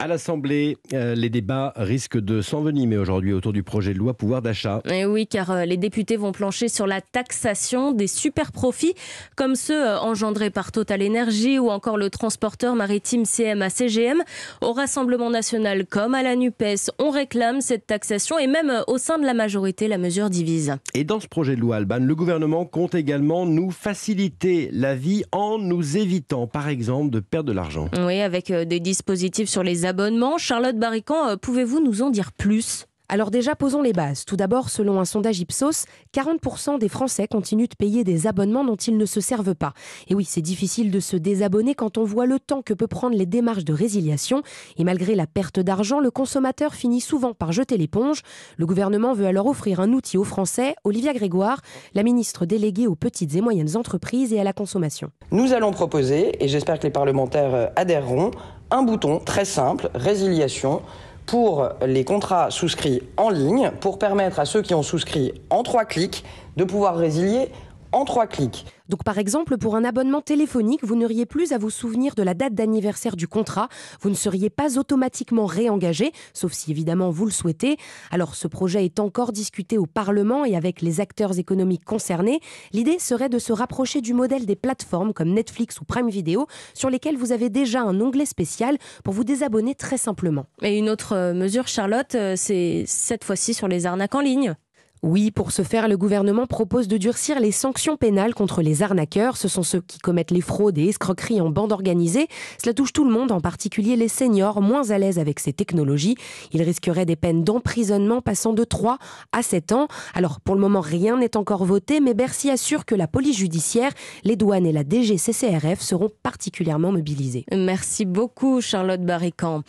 À l'Assemblée, euh, les débats risquent de s'envenimer aujourd'hui autour du projet de loi pouvoir d'achat. Et eh oui, car euh, les députés vont plancher sur la taxation des super-profits, comme ceux euh, engendrés par Total Energy ou encore le transporteur maritime CMA-CGM. Au Rassemblement national comme à la NUPES, on réclame cette taxation et même au sein de la majorité, la mesure divise. Et dans ce projet de loi, Alban, le gouvernement compte également nous faciliter la vie en nous évitant, par exemple, de perdre de l'argent. Oui, avec des dispositifs sur les abonnements. Charlotte Barrican, euh, pouvez-vous nous en dire plus alors déjà, posons les bases. Tout d'abord, selon un sondage Ipsos, 40% des Français continuent de payer des abonnements dont ils ne se servent pas. Et oui, c'est difficile de se désabonner quand on voit le temps que peuvent prendre les démarches de résiliation. Et malgré la perte d'argent, le consommateur finit souvent par jeter l'éponge. Le gouvernement veut alors offrir un outil aux Français. Olivia Grégoire, la ministre déléguée aux petites et moyennes entreprises et à la consommation. Nous allons proposer, et j'espère que les parlementaires euh, adhéreront, un bouton très simple, résiliation, pour les contrats souscrits en ligne, pour permettre à ceux qui ont souscrit en trois clics de pouvoir résilier en trois clics. Donc par exemple, pour un abonnement téléphonique, vous n'auriez plus à vous souvenir de la date d'anniversaire du contrat, vous ne seriez pas automatiquement réengagé, sauf si évidemment vous le souhaitez. Alors ce projet est encore discuté au Parlement et avec les acteurs économiques concernés. L'idée serait de se rapprocher du modèle des plateformes comme Netflix ou Prime Video, sur lesquelles vous avez déjà un onglet spécial pour vous désabonner très simplement. Et une autre euh, mesure, Charlotte, euh, c'est cette fois-ci sur les arnaques en ligne. Oui, pour ce faire, le gouvernement propose de durcir les sanctions pénales contre les arnaqueurs. Ce sont ceux qui commettent les fraudes et escroqueries en bande organisée. Cela touche tout le monde, en particulier les seniors moins à l'aise avec ces technologies. Ils risqueraient des peines d'emprisonnement passant de 3 à 7 ans. Alors pour le moment, rien n'est encore voté, mais Bercy assure que la police judiciaire, les douanes et la DGCCRF seront particulièrement mobilisées. Merci beaucoup Charlotte Barrican.